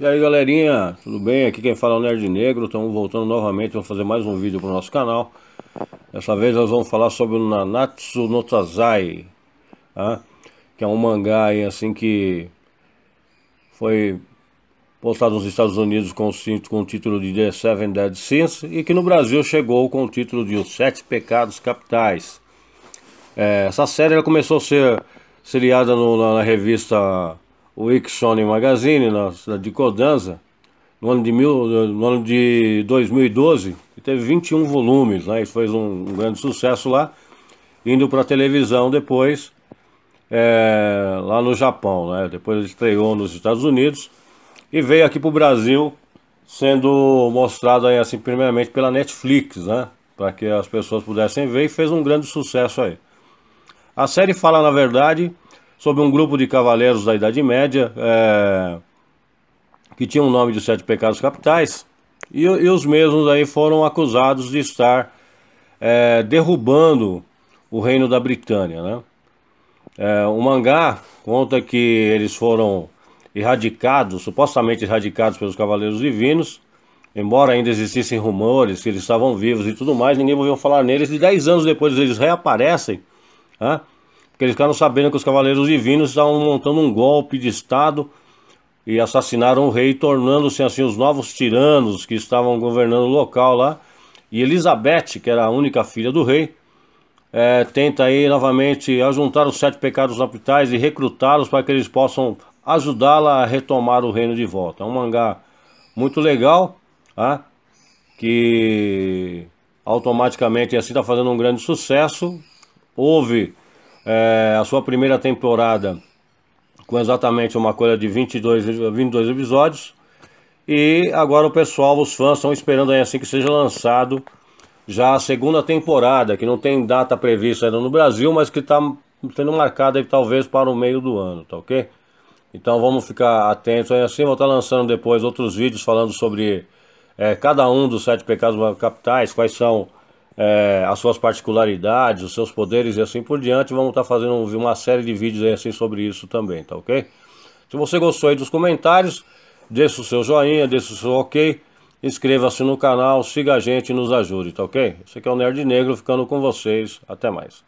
E aí galerinha, tudo bem? Aqui quem fala é o Nerd Negro, estamos voltando novamente para fazer mais um vídeo para o nosso canal Dessa vez nós vamos falar sobre o Nanatsu no Tazai tá? Que é um mangá aí, assim que foi postado nos Estados Unidos com, com o título de The Seven Dead Sins E que no Brasil chegou com o título de Os Sete Pecados Capitais é, Essa série ela começou a ser seriada no, na, na revista o Ixone Magazine, na cidade de Codanza, no ano de, mil, no ano de 2012, que teve 21 volumes, né? Isso fez um, um grande sucesso lá, indo para a televisão depois, é, lá no Japão, né? Depois estreou nos Estados Unidos e veio aqui para o Brasil, sendo mostrado aí, assim, primeiramente pela Netflix, né? Para que as pessoas pudessem ver e fez um grande sucesso aí. A série fala, na verdade, sobre um grupo de cavaleiros da Idade Média é, que tinham o nome de Sete Pecados Capitais e, e os mesmos aí foram acusados de estar é, derrubando o reino da Britânia, né? É, o mangá conta que eles foram erradicados, supostamente erradicados pelos Cavaleiros Divinos, embora ainda existissem rumores que eles estavam vivos e tudo mais, ninguém ouviu falar neles, e dez anos depois eles reaparecem, né? que eles ficaram sabendo que os Cavaleiros Divinos estavam montando um golpe de Estado e assassinaram o rei, tornando-se assim os novos tiranos que estavam governando o local lá. E Elizabeth, que era a única filha do rei, é, tenta aí novamente ajuntar os sete pecados capitais e recrutá-los para que eles possam ajudá-la a retomar o reino de volta. É um mangá muito legal, tá? que automaticamente assim está fazendo um grande sucesso. Houve é, a sua primeira temporada com exatamente uma coisa de 22, 22 episódios. E agora o pessoal, os fãs, estão esperando aí assim que seja lançado já a segunda temporada, que não tem data prevista ainda no Brasil, mas que está sendo marcada talvez para o meio do ano, tá ok? Então vamos ficar atentos aí assim, vou estar tá lançando depois outros vídeos falando sobre é, cada um dos sete pecados capitais, quais são é, as suas particularidades, os seus poderes e assim por diante. Vamos estar tá fazendo uma série de vídeos aí assim sobre isso também, tá ok? Se você gostou aí dos comentários, deixe o seu joinha, deixe o seu ok, inscreva-se no canal, siga a gente e nos ajude, tá ok? Esse aqui é o Nerd Negro ficando com vocês, até mais.